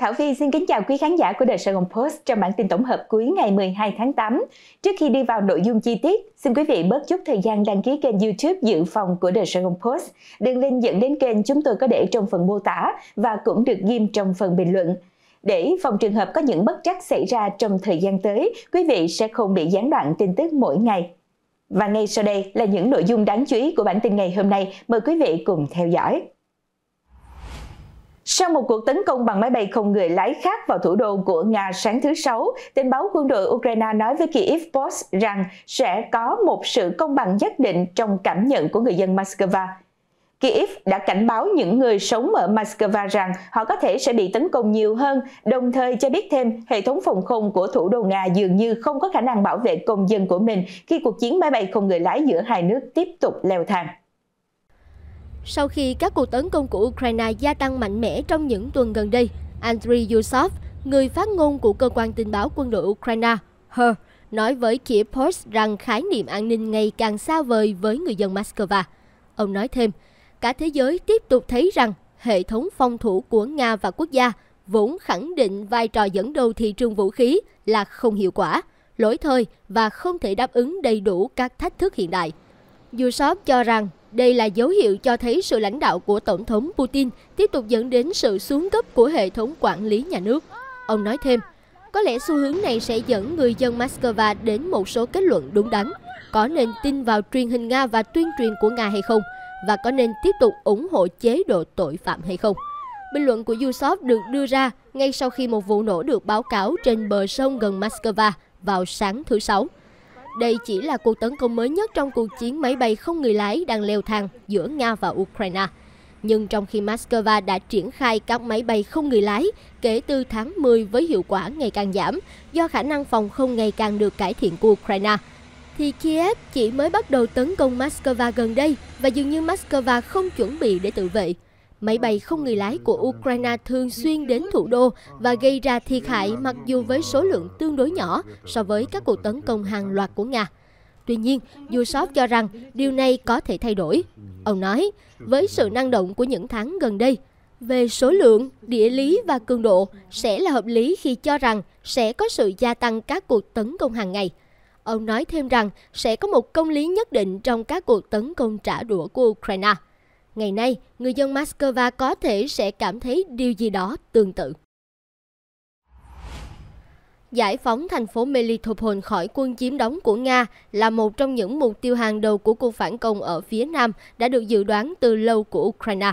Thảo Phi xin kính chào quý khán giả của The Sài Gòn Post trong bản tin tổng hợp cuối ngày 12 tháng 8. Trước khi đi vào nội dung chi tiết, xin quý vị bớt chút thời gian đăng ký kênh YouTube dự phòng của The Sài Gòn Post. Đường link dẫn đến kênh chúng tôi có để trong phần mô tả và cũng được ghim trong phần bình luận. Để phòng trường hợp có những bất trắc xảy ra trong thời gian tới, quý vị sẽ không bị gián đoạn tin tức mỗi ngày. Và ngay sau đây là những nội dung đáng chú ý của bản tin ngày hôm nay. Mời quý vị cùng theo dõi. Sau một cuộc tấn công bằng máy bay không người lái khác vào thủ đô của Nga sáng thứ Sáu, tình báo quân đội Ukraine nói với Kyiv Post rằng sẽ có một sự công bằng nhất định trong cảm nhận của người dân Moscow. Kyiv đã cảnh báo những người sống ở Moscow rằng họ có thể sẽ bị tấn công nhiều hơn, đồng thời cho biết thêm hệ thống phòng không của thủ đô Nga dường như không có khả năng bảo vệ công dân của mình khi cuộc chiến máy bay không người lái giữa hai nước tiếp tục leo thang. Sau khi các cuộc tấn công của Ukraine gia tăng mạnh mẽ trong những tuần gần đây, Andriy Yusov, người phát ngôn của cơ quan tình báo quân đội Ukraine, HER, nói với Kiev Post rằng khái niệm an ninh ngày càng xa vời với người dân Moscow. Ông nói thêm, cả thế giới tiếp tục thấy rằng hệ thống phòng thủ của Nga và quốc gia vốn khẳng định vai trò dẫn đầu thị trường vũ khí là không hiệu quả, lỗi thời và không thể đáp ứng đầy đủ các thách thức hiện đại. Yusov cho rằng đây là dấu hiệu cho thấy sự lãnh đạo của Tổng thống Putin tiếp tục dẫn đến sự xuống cấp của hệ thống quản lý nhà nước. Ông nói thêm, có lẽ xu hướng này sẽ dẫn người dân Moscow đến một số kết luận đúng đắn. Có nên tin vào truyền hình Nga và tuyên truyền của Nga hay không? Và có nên tiếp tục ủng hộ chế độ tội phạm hay không? Bình luận của Yusov được đưa ra ngay sau khi một vụ nổ được báo cáo trên bờ sông gần Moscow vào sáng thứ Sáu. Đây chỉ là cuộc tấn công mới nhất trong cuộc chiến máy bay không người lái đang leo thang giữa Nga và Ukraine. Nhưng trong khi Moscow đã triển khai các máy bay không người lái kể từ tháng 10 với hiệu quả ngày càng giảm do khả năng phòng không ngày càng được cải thiện của Ukraine, thì Kiev chỉ mới bắt đầu tấn công Moscow gần đây và dường như Moscow không chuẩn bị để tự vệ. Máy bay không người lái của Ukraine thường xuyên đến thủ đô và gây ra thiệt hại mặc dù với số lượng tương đối nhỏ so với các cuộc tấn công hàng loạt của Nga. Tuy nhiên, Yushov cho rằng điều này có thể thay đổi. Ông nói, với sự năng động của những tháng gần đây, về số lượng, địa lý và cường độ sẽ là hợp lý khi cho rằng sẽ có sự gia tăng các cuộc tấn công hàng ngày. Ông nói thêm rằng sẽ có một công lý nhất định trong các cuộc tấn công trả đũa của Ukraine. Ngày nay, người dân Moscow có thể sẽ cảm thấy điều gì đó tương tự. Giải phóng thành phố Melitopol khỏi quân chiếm đóng của Nga là một trong những mục tiêu hàng đầu của cuộc phản công ở phía Nam đã được dự đoán từ lâu của Ukraine.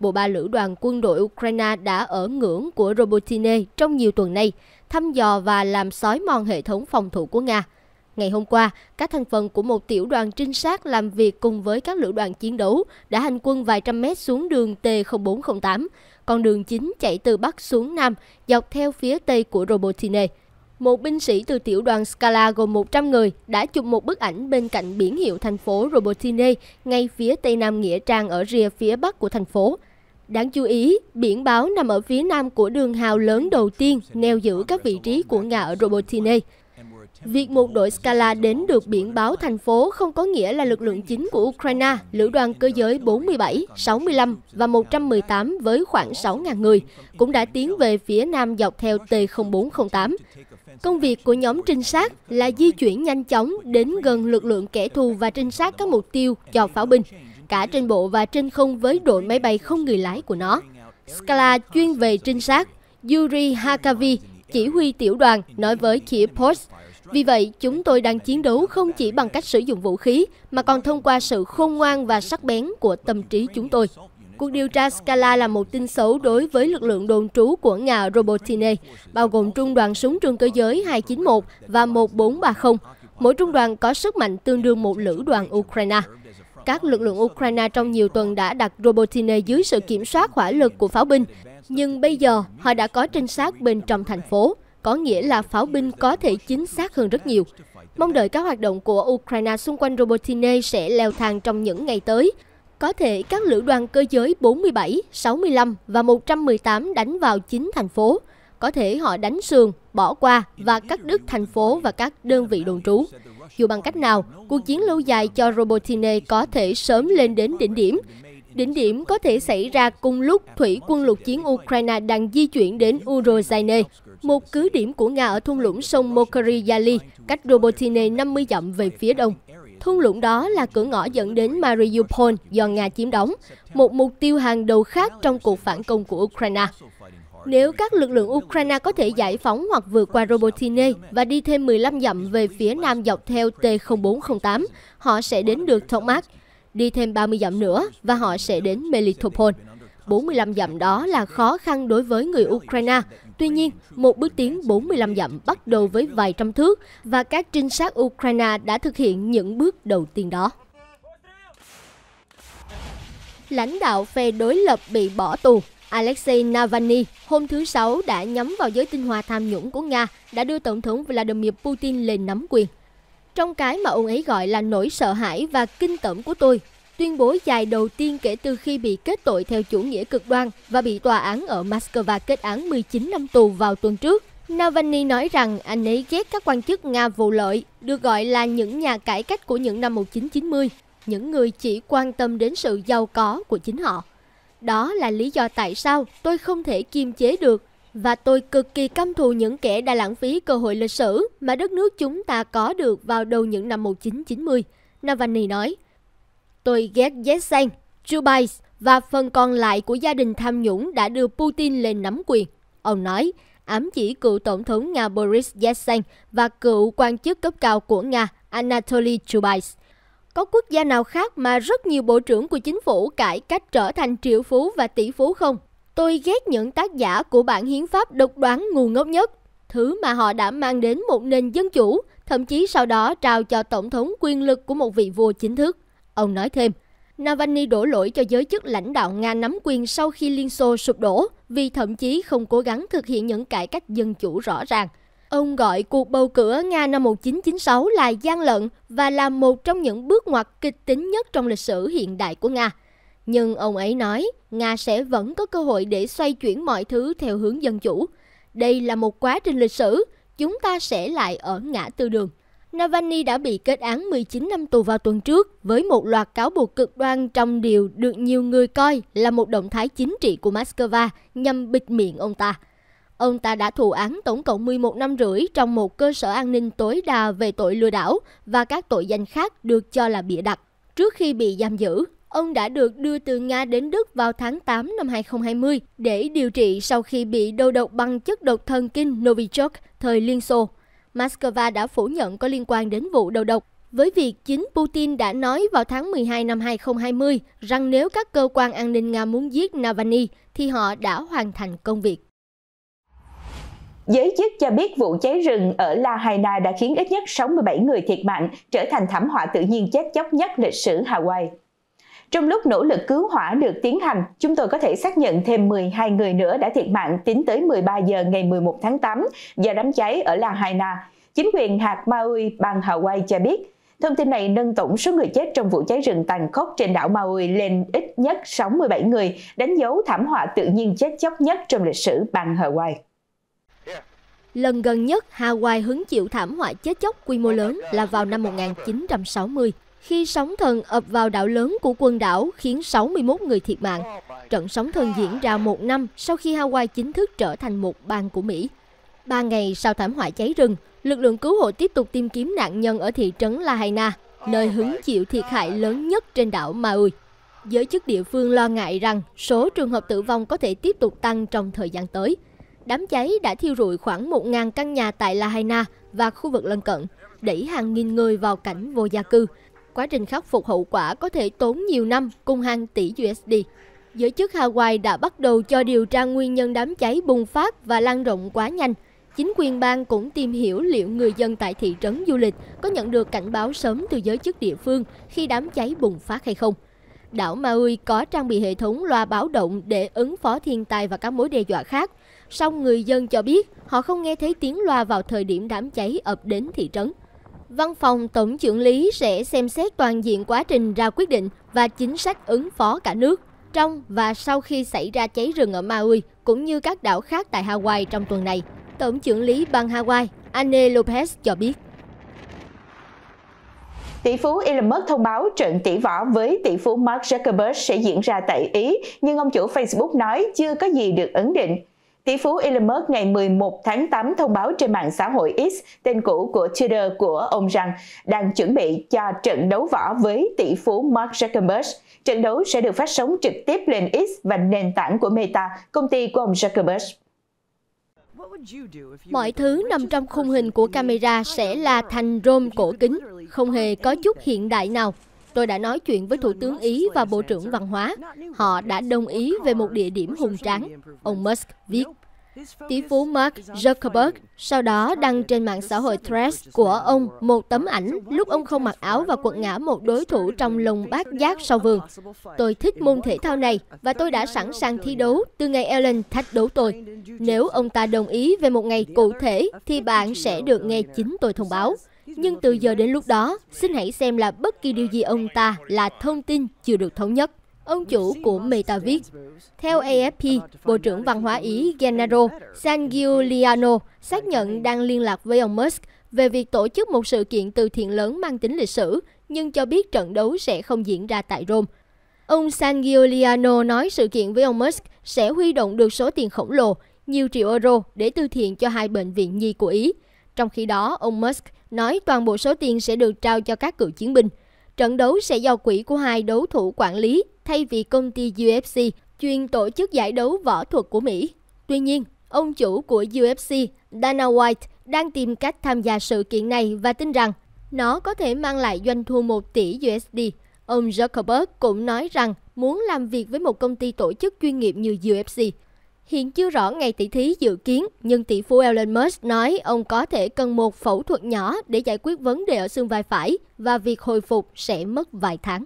Bộ ba lữ đoàn quân đội Ukraine đã ở ngưỡng của Robotine trong nhiều tuần nay, thăm dò và làm sói mòn hệ thống phòng thủ của Nga – Ngày hôm qua, các thành phần của một tiểu đoàn trinh sát làm việc cùng với các lữ đoàn chiến đấu đã hành quân vài trăm mét xuống đường T0408, con đường chính chạy từ Bắc xuống Nam dọc theo phía Tây của Robotine. Một binh sĩ từ tiểu đoàn Scala gồm 100 người đã chụp một bức ảnh bên cạnh biển hiệu thành phố Robotine ngay phía Tây Nam Nghĩa Trang ở rìa phía Bắc của thành phố. Đáng chú ý, biển báo nằm ở phía nam của đường hào lớn đầu tiên neo giữ các vị trí của ngã ở Robotine. Việc một đội Scala đến được biển báo thành phố không có nghĩa là lực lượng chính của Ukraine, lữ đoàn cơ giới 47, 65 và 118 với khoảng 6.000 người cũng đã tiến về phía nam dọc theo T0408. Công việc của nhóm trinh sát là di chuyển nhanh chóng đến gần lực lượng kẻ thù và trinh sát các mục tiêu cho pháo binh, cả trên bộ và trên không với đội máy bay không người lái của nó. Scala chuyên về trinh sát, Yuri Hakavi, chỉ huy tiểu đoàn, nói với Kiev Post vì vậy, chúng tôi đang chiến đấu không chỉ bằng cách sử dụng vũ khí, mà còn thông qua sự khôn ngoan và sắc bén của tâm trí chúng tôi. Cuộc điều tra Scala là một tin xấu đối với lực lượng đồn trú của Nga Robotine, bao gồm trung đoàn súng trường cơ giới 291 và 1430. Mỗi trung đoàn có sức mạnh tương đương một lữ đoàn Ukraine. Các lực lượng Ukraine trong nhiều tuần đã đặt Robotine dưới sự kiểm soát hỏa lực của pháo binh, nhưng bây giờ họ đã có trinh sát bên trong thành phố có nghĩa là pháo binh có thể chính xác hơn rất nhiều. Mong đợi các hoạt động của Ukraine xung quanh Robotine sẽ leo thang trong những ngày tới. Có thể các lữ đoàn cơ giới 47, 65 và 118 đánh vào 9 thành phố. Có thể họ đánh sườn, bỏ qua và cắt đứt thành phố và các đơn vị đồn trú. Dù bằng cách nào, cuộc chiến lâu dài cho Robotine có thể sớm lên đến đỉnh điểm. Đỉnh điểm có thể xảy ra cùng lúc thủy quân lục chiến Ukraine đang di chuyển đến Urozhaine một cứ điểm của Nga ở thung lũng sông Mokhari Yali, cách Robotine 50 dặm về phía đông. Thung lũng đó là cửa ngõ dẫn đến Mariupol do Nga chiếm đóng, một mục tiêu hàng đầu khác trong cuộc phản công của Ukraine. Nếu các lực lượng Ukraine có thể giải phóng hoặc vượt qua Robotine và đi thêm 15 dặm về phía nam dọc theo T0408, họ sẽ đến được Thomas, đi thêm 30 dặm nữa và họ sẽ đến Melitopol. 45 dặm đó là khó khăn đối với người Ukraine. Tuy nhiên, một bước tiến 45 dặm bắt đầu với vài trăm thước và các trinh sát Ukraine đã thực hiện những bước đầu tiên đó. Lãnh đạo phe đối lập bị bỏ tù Alexei Navalny hôm thứ Sáu đã nhắm vào giới tinh hoa tham nhũng của Nga đã đưa Tổng thống Vladimir Putin lên nắm quyền. Trong cái mà ông ấy gọi là nỗi sợ hãi và kinh tởm của tôi, tuyên bố dài đầu tiên kể từ khi bị kết tội theo chủ nghĩa cực đoan và bị tòa án ở Moscow kết án 19 năm tù vào tuần trước. Navalny nói rằng anh ấy ghét các quan chức Nga vụ lợi, được gọi là những nhà cải cách của những năm 1990, những người chỉ quan tâm đến sự giàu có của chính họ. Đó là lý do tại sao tôi không thể kiềm chế được và tôi cực kỳ căm thù những kẻ đã lãng phí cơ hội lịch sử mà đất nước chúng ta có được vào đầu những năm 1990, Navalny nói. Tôi ghét Yeltsin, Chubais và phần còn lại của gia đình tham nhũng đã đưa Putin lên nắm quyền. Ông nói, ám chỉ cựu tổng thống Nga Boris Yeltsin và cựu quan chức cấp cao của Nga Anatoly Chubais. Có quốc gia nào khác mà rất nhiều bộ trưởng của chính phủ cải cách trở thành triệu phú và tỷ phú không? Tôi ghét những tác giả của bản hiến pháp độc đoán ngu ngốc nhất, thứ mà họ đã mang đến một nền dân chủ, thậm chí sau đó trao cho tổng thống quyền lực của một vị vua chính thức. Ông nói thêm, Navalny đổ lỗi cho giới chức lãnh đạo Nga nắm quyền sau khi Liên Xô sụp đổ vì thậm chí không cố gắng thực hiện những cải cách dân chủ rõ ràng. Ông gọi cuộc bầu cử Nga năm 1996 là gian lận và là một trong những bước ngoặt kịch tính nhất trong lịch sử hiện đại của Nga. Nhưng ông ấy nói Nga sẽ vẫn có cơ hội để xoay chuyển mọi thứ theo hướng dân chủ. Đây là một quá trình lịch sử, chúng ta sẽ lại ở ngã tư đường. Navalny đã bị kết án 19 năm tù vào tuần trước với một loạt cáo buộc cực đoan trong điều được nhiều người coi là một động thái chính trị của Moscow nhằm bịt miệng ông ta. Ông ta đã thụ án tổng cộng 11 năm rưỡi trong một cơ sở an ninh tối đa về tội lừa đảo và các tội danh khác được cho là bịa đặt. Trước khi bị giam giữ, ông đã được đưa từ Nga đến Đức vào tháng 8 năm 2020 để điều trị sau khi bị đầu độc bằng chất độc thần kinh Novichok thời Liên Xô. Moscow đã phủ nhận có liên quan đến vụ đầu độc. Với việc chính Putin đã nói vào tháng 12 năm 2020 rằng nếu các cơ quan an ninh Nga muốn giết Navalny thì họ đã hoàn thành công việc. Giới chức cho biết vụ cháy rừng ở La Haina đã khiến ít nhất 67 người thiệt mạng, trở thành thảm họa tự nhiên chết chóc nhất lịch sử Hawaii. Trong lúc nỗ lực cứu hỏa được tiến hành, chúng tôi có thể xác nhận thêm 12 người nữa đã thiệt mạng tính tới 13 giờ ngày 11 tháng 8 do đám cháy ở Haina. Chính quyền hạt Maui, bang Hawaii cho biết, Thông tin này nâng tổng số người chết trong vụ cháy rừng tàn khốc trên đảo Maui lên ít nhất 67 người, đánh dấu thảm họa tự nhiên chết chóc nhất trong lịch sử bang Hawaii. Lần gần nhất Hawaii hứng chịu thảm họa chết chóc quy mô lớn là vào năm 1960 khi sóng thần ập vào đảo lớn của quần đảo khiến 61 người thiệt mạng. Trận sóng thần diễn ra một năm sau khi Hawaii chính thức trở thành một bang của Mỹ. Ba ngày sau thảm họa cháy rừng, lực lượng cứu hộ tiếp tục tìm kiếm nạn nhân ở thị trấn Lahaina, nơi hứng chịu thiệt hại lớn nhất trên đảo Maui. Giới chức địa phương lo ngại rằng số trường hợp tử vong có thể tiếp tục tăng trong thời gian tới. Đám cháy đã thiêu rụi khoảng 1.000 căn nhà tại Lahaina và khu vực lân cận, đẩy hàng nghìn người vào cảnh vô gia cư, Quá trình khắc phục hậu quả có thể tốn nhiều năm cùng hàng tỷ USD. Giới chức Hawaii đã bắt đầu cho điều tra nguyên nhân đám cháy bùng phát và lan rộng quá nhanh. Chính quyền bang cũng tìm hiểu liệu người dân tại thị trấn du lịch có nhận được cảnh báo sớm từ giới chức địa phương khi đám cháy bùng phát hay không. Đảo Maui có trang bị hệ thống loa báo động để ứng phó thiên tai và các mối đe dọa khác. Song người dân cho biết họ không nghe thấy tiếng loa vào thời điểm đám cháy ập đến thị trấn. Văn phòng Tổng trưởng lý sẽ xem xét toàn diện quá trình ra quyết định và chính sách ứng phó cả nước trong và sau khi xảy ra cháy rừng ở Maui cũng như các đảo khác tại Hawaii trong tuần này. Tổng trưởng lý bang Hawaii Anne Lopez cho biết. Tỷ phú Elon Musk thông báo trận tỷ võ với tỷ phú Mark Zuckerberg sẽ diễn ra tại Ý, nhưng ông chủ Facebook nói chưa có gì được ấn định. Tỷ phú Elon Musk ngày 11 tháng 8 thông báo trên mạng xã hội X, tên cũ của Twitter của ông rằng đang chuẩn bị cho trận đấu võ với tỷ phú Mark Zuckerberg. Trận đấu sẽ được phát sóng trực tiếp lên X và nền tảng của Meta, công ty của ông Zuckerberg. Mọi thứ nằm trong khung hình của camera sẽ là thành rôm cổ kính, không hề có chút hiện đại nào. Tôi đã nói chuyện với Thủ tướng Ý và Bộ trưởng Văn hóa. Họ đã đồng ý về một địa điểm hùng tráng, ông Musk viết. Tỷ phú Mark Zuckerberg sau đó đăng trên mạng xã hội Threads của ông một tấm ảnh lúc ông không mặc áo và quật ngã một đối thủ trong lồng bát giác sau vườn. Tôi thích môn thể thao này và tôi đã sẵn sàng thi đấu từ ngày Ellen thách đấu tôi. Nếu ông ta đồng ý về một ngày cụ thể thì bạn sẽ được nghe chính tôi thông báo. Nhưng từ giờ đến lúc đó, xin hãy xem là bất kỳ điều gì ông ta là thông tin chưa được thống nhất. Ông chủ của Meta viết, theo AFP, Bộ trưởng Văn hóa Ý Gennaro Sangiuliano xác nhận đang liên lạc với ông Musk về việc tổ chức một sự kiện từ thiện lớn mang tính lịch sử, nhưng cho biết trận đấu sẽ không diễn ra tại Rome. Ông Sangiuliano nói sự kiện với ông Musk sẽ huy động được số tiền khổng lồ, nhiều triệu euro để từ thiện cho hai bệnh viện nhi của Ý. Trong khi đó, ông Musk nói toàn bộ số tiền sẽ được trao cho các cựu chiến binh. Trận đấu sẽ do quỹ của hai đấu thủ quản lý thay vì công ty UFC chuyên tổ chức giải đấu võ thuật của Mỹ. Tuy nhiên, ông chủ của UFC, Dana White, đang tìm cách tham gia sự kiện này và tin rằng nó có thể mang lại doanh thu 1 tỷ USD. Ông Zuckerberg cũng nói rằng muốn làm việc với một công ty tổ chức chuyên nghiệp như UFC. Hiện chưa rõ ngày tỷ thí dự kiến, nhưng tỷ phú Elon Musk nói ông có thể cần một phẫu thuật nhỏ để giải quyết vấn đề ở xương vai phải và việc hồi phục sẽ mất vài tháng.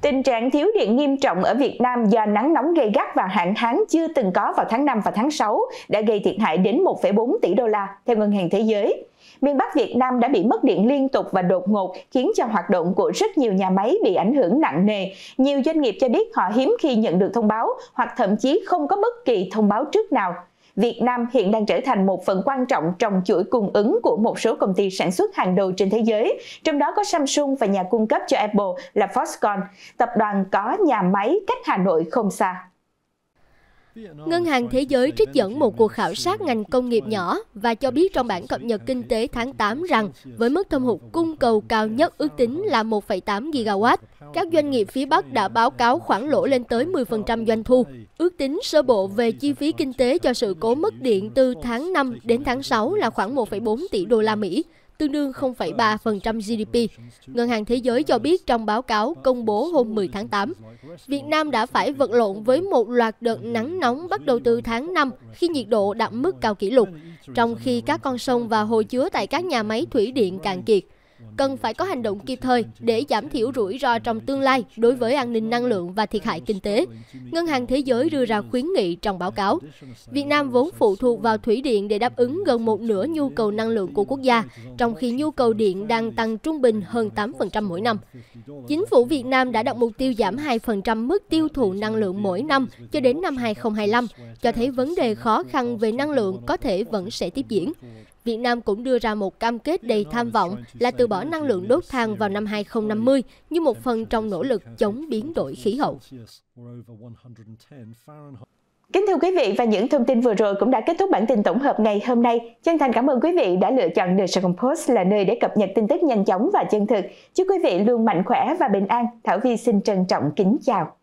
Tình trạng thiếu điện nghiêm trọng ở Việt Nam do nắng nóng gây gắt và hạn hán chưa từng có vào tháng 5 và tháng 6 đã gây thiệt hại đến 1,4 tỷ đô la theo Ngân hàng Thế giới. Miền Bắc Việt Nam đã bị mất điện liên tục và đột ngột khiến cho hoạt động của rất nhiều nhà máy bị ảnh hưởng nặng nề. Nhiều doanh nghiệp cho biết họ hiếm khi nhận được thông báo hoặc thậm chí không có bất kỳ thông báo trước nào. Việt Nam hiện đang trở thành một phần quan trọng trong chuỗi cung ứng của một số công ty sản xuất hàng đầu trên thế giới, trong đó có Samsung và nhà cung cấp cho Apple là Foxconn. Tập đoàn có nhà máy cách Hà Nội không xa. Ngân hàng Thế giới trích dẫn một cuộc khảo sát ngành công nghiệp nhỏ và cho biết trong bản cập nhật kinh tế tháng 8 rằng với mức thâm hụt cung cầu cao nhất ước tính là 1,8 gigawatt, các doanh nghiệp phía Bắc đã báo cáo khoản lỗ lên tới 10% doanh thu. Ước tính sơ bộ về chi phí kinh tế cho sự cố mất điện từ tháng 5 đến tháng 6 là khoảng 1,4 tỷ đô la Mỹ, tương đương 0,3% GDP. Ngân hàng Thế giới cho biết trong báo cáo công bố hôm 10 tháng 8, Việt Nam đã phải vật lộn với một loạt đợt nắng nóng bắt đầu từ tháng 5 khi nhiệt độ đạt mức cao kỷ lục, trong khi các con sông và hồ chứa tại các nhà máy thủy điện cạn kiệt cần phải có hành động kịp thời để giảm thiểu rủi ro trong tương lai đối với an ninh năng lượng và thiệt hại kinh tế. Ngân hàng Thế giới đưa ra khuyến nghị trong báo cáo. Việt Nam vốn phụ thuộc vào thủy điện để đáp ứng gần một nửa nhu cầu năng lượng của quốc gia, trong khi nhu cầu điện đang tăng trung bình hơn 8% mỗi năm. Chính phủ Việt Nam đã đặt mục tiêu giảm 2% mức tiêu thụ năng lượng mỗi năm cho đến năm 2025, cho thấy vấn đề khó khăn về năng lượng có thể vẫn sẽ tiếp diễn. Việt Nam cũng đưa ra một cam kết đầy tham vọng là từ bỏ năng lượng đốt than vào năm 2050 như một phần trong nỗ lực chống biến đổi khí hậu. Kính thưa quý vị và những thông tin vừa rồi cũng đã kết thúc bản tin tổng hợp ngày hôm nay. Chân thành cảm ơn quý vị đã lựa chọn The Sài Post là nơi để cập nhật tin tức nhanh chóng và chân thực. Chúc quý vị luôn mạnh khỏe và bình an. Thảo Vi xin trân trọng kính chào.